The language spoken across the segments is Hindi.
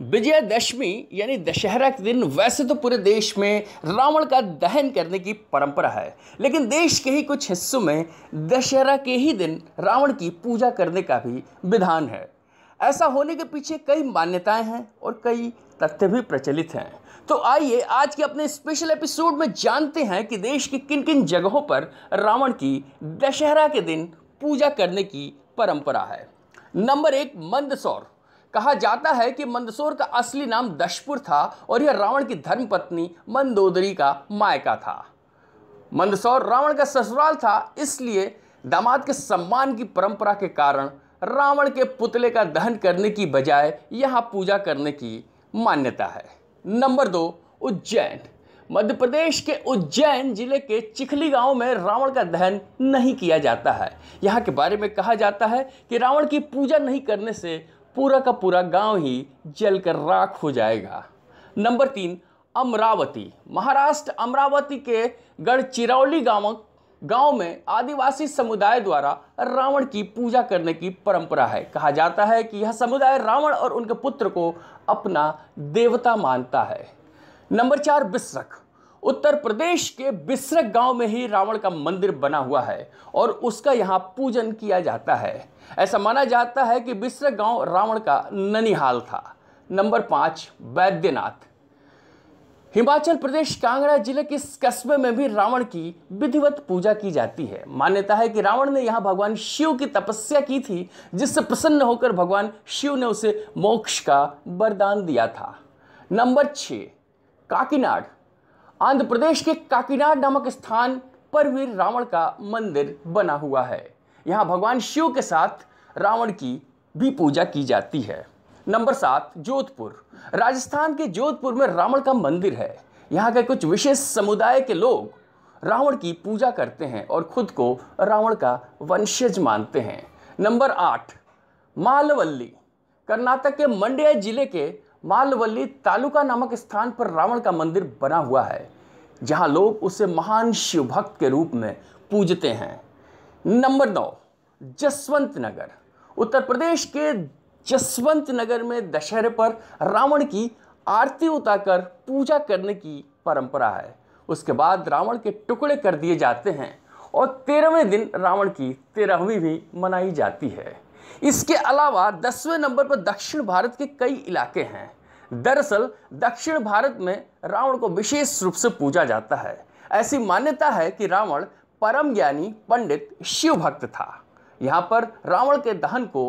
विजयादशमी यानी दशहरा के दिन वैसे तो पूरे देश में रावण का दहन करने की परंपरा है लेकिन देश के ही कुछ हिस्सों में दशहरा के ही दिन रावण की पूजा करने का भी विधान है ऐसा होने के पीछे कई मान्यताएं हैं और कई तथ्य भी प्रचलित हैं तो आइए आज के अपने स्पेशल एपिसोड में जानते हैं कि देश की किन किन जगहों पर रावण की दशहरा के दिन पूजा करने की परंपरा है नंबर एक मंदसौर कहा जाता है कि मंदसौर का असली नाम दशपुर था और यह रावण की धर्मपत्नी मंदोदरी का मायका था मंदसौर रावण का ससुराल था इसलिए दामाद के सम्मान की परंपरा के कारण रावण के पुतले का दहन करने की बजाय यहाँ पूजा करने की मान्यता है नंबर दो उज्जैन मध्य प्रदेश के उज्जैन जिले के चिखली गांव में रावण का दहन नहीं किया जाता है यहाँ के बारे में कहा जाता है कि रावण की पूजा नहीं करने से पूरा का पूरा गांव ही जलकर राख हो जाएगा नंबर तीन अमरावती महाराष्ट्र अमरावती के गढ़चिरौली गांव गांव में आदिवासी समुदाय द्वारा रावण की पूजा करने की परंपरा है कहा जाता है कि यह समुदाय रावण और उनके पुत्र को अपना देवता मानता है नंबर चार बिस्रख उत्तर प्रदेश के बिस्रक गांव में ही रावण का मंदिर बना हुआ है और उसका यहां पूजन किया जाता है ऐसा माना जाता है कि बिस्रक गांव रावण का ननिहाल था नंबर पांच वैद्यनाथ हिमाचल प्रदेश कांगड़ा जिले के इस कस्बे में भी रावण की विधिवत पूजा की जाती है मान्यता है कि रावण ने यहां भगवान शिव की तपस्या की थी जिससे प्रसन्न होकर भगवान शिव ने उसे मोक्ष का वरदान दिया था नंबर छ काकीनाड आंध्र प्रदेश के काकीनाड नामक स्थान पर भी रावण का मंदिर बना हुआ है यहाँ भगवान शिव के साथ रावण की भी पूजा की जाती है नंबर सात जोधपुर राजस्थान के जोधपुर में रावण का मंदिर है यहाँ के कुछ विशेष समुदाय के लोग रावण की पूजा करते हैं और खुद को रावण का वंशज मानते हैं नंबर आठ मालवल्ली कर्नाटक के मंड्या जिले के मालवली तालुका नामक स्थान पर रावण का मंदिर बना हुआ है जहां लोग उसे महान शिव भक्त के रूप में पूजते हैं नंबर नौ जसवंत नगर उत्तर प्रदेश के जसवंत नगर में दशहरे पर रावण की आरती उताकर पूजा करने की परंपरा है उसके बाद रावण के टुकड़े कर दिए जाते हैं और तेरहवें दिन रावण की तेरहवीं भी मनाई जाती है इसके अलावा दसवें नंबर पर दक्षिण भारत के कई इलाके हैं दरअसल दक्षिण भारत में रावण को विशेष रूप से पूजा जाता है ऐसी मान्यता है कि रावण परम ज्ञानी पंडित शिव भक्त था यहाँ पर रावण के दहन को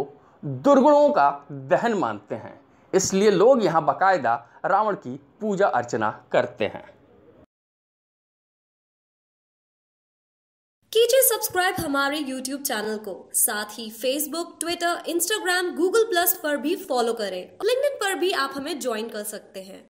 दुर्गुणों का दहन मानते हैं इसलिए लोग यहाँ बाकायदा रावण की पूजा अर्चना करते हैं कीजिए सब्सक्राइब हमारे YouTube चैनल को साथ ही Facebook, Twitter, Instagram, Google Plus पर भी फॉलो करें लिंक पर भी आप हमें ज्वाइन कर सकते हैं